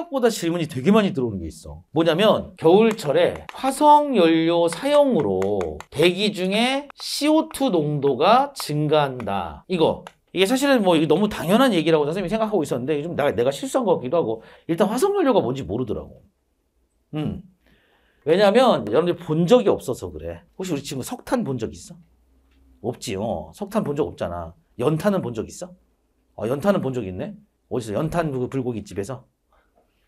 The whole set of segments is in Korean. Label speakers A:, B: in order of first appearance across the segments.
A: 생각보다 질문이 되게 많이 들어오는 게 있어. 뭐냐면 겨울철에 화석 연료 사용으로 대기 중에 CO2 농도가 증가한다. 이거 이게 사실은 뭐 너무 당연한 얘기라고 선생님이 생각하고 있었는데 좀 내가, 내가 실수한 것 같기도 하고 일단 화석연료가 뭔지 모르더라고. 음. 왜냐하면 여러분들 본 적이 없어서 그래. 혹시 우리 친구 석탄 본 적 있어? 없지. 요 어. 석탄 본 적 없잖아. 연탄은 본 적 있어? 아, 연탄은 본 적 있네. 어디서 연탄 그 불고기 집에서?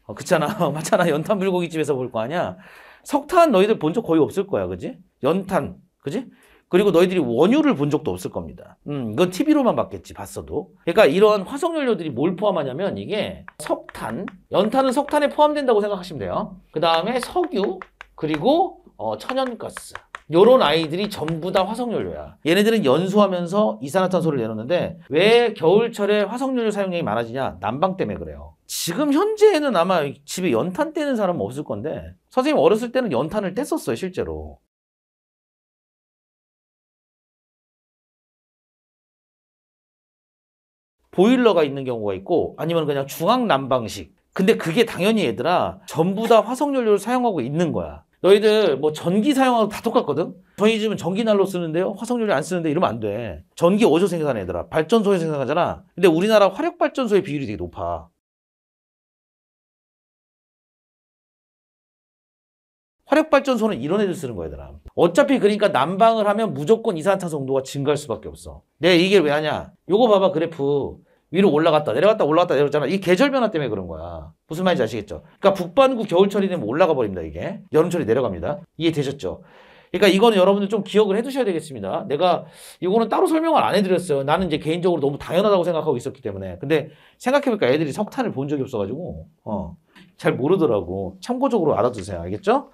A: 어, 그잖아. 맞잖아. 연탄 물고기집에서볼 거 아니야. 석탄 너희들 본 적 거의 없을 거야. 그지? 연탄. 그지? 그리고 너희들이 원유를 본 적도 없을 겁니다. 음, 이건 TV로만 봤겠지, 봤어도. 그러니까 이런 화석연료들이 뭘 포함하냐면 이게 석탄, 연탄은 석탄에 포함된다고 생각하시면 돼요. 그 다음에 석유, 그리고 어, 천연가스. 요런 아이들이 전부 다 화석연료야. 얘네들은 연소하면서 이산화탄소를 내놓는데 왜 겨울철에 화석연료 사용량이 많아지냐? 난방 때문에 그래요. 지금 현재에는
B: 아마 집에 연탄 떼는 사람은 없을 건데 선생님 어렸을 때는 연탄을 뗐었어요 실제로 보일러가 있는 경우가 있고 아니면 그냥 중앙 난방식 근데
A: 그게 당연히 얘들아 전부 다 화석연료를 사용하고 있는 거야 너희들 뭐 전기 사용하고 다 똑같거든 저희 집은 전기난로 쓰는데요 화석연료 안 쓰는데 이러면 안 돼 전기 어디서 생산해 얘들아
B: 발전소에 생산하잖아 근데 우리나라 화력발전소의 비율이 되게 높아 화력발전소는 이런 음. 애들 쓰는 거야, 얘들아.
A: 어차피 그러니까 난방을 하면 무조건 이산화탄소 도가 증가할 수밖에 없어. 내가 이게 왜 하냐? 요거 봐봐, 그래프. 위로 올라갔다 내려갔다 올라갔다 내려갔잖아 이 계절 변화 때문에 그런 거야 무슨 말인지 아시겠죠 그러니까 북반구 겨울철이 되면 뭐 올라가 버립니다 이게 여름철이 내려갑니다 이해되셨죠 그러니까 이거는 여러분들 좀 기억을 해두셔야 되겠습니다 내가 이거는 따로 설명을 안 해드렸어요 나는 이제 개인적으로 너무 당연하다고 생각하고 있었기 때문에 근데 생각해보니까 애들이 석탄을 본 적이 없어가지고 어, 잘 모르더라고 참고적으로 알아두세요 알겠죠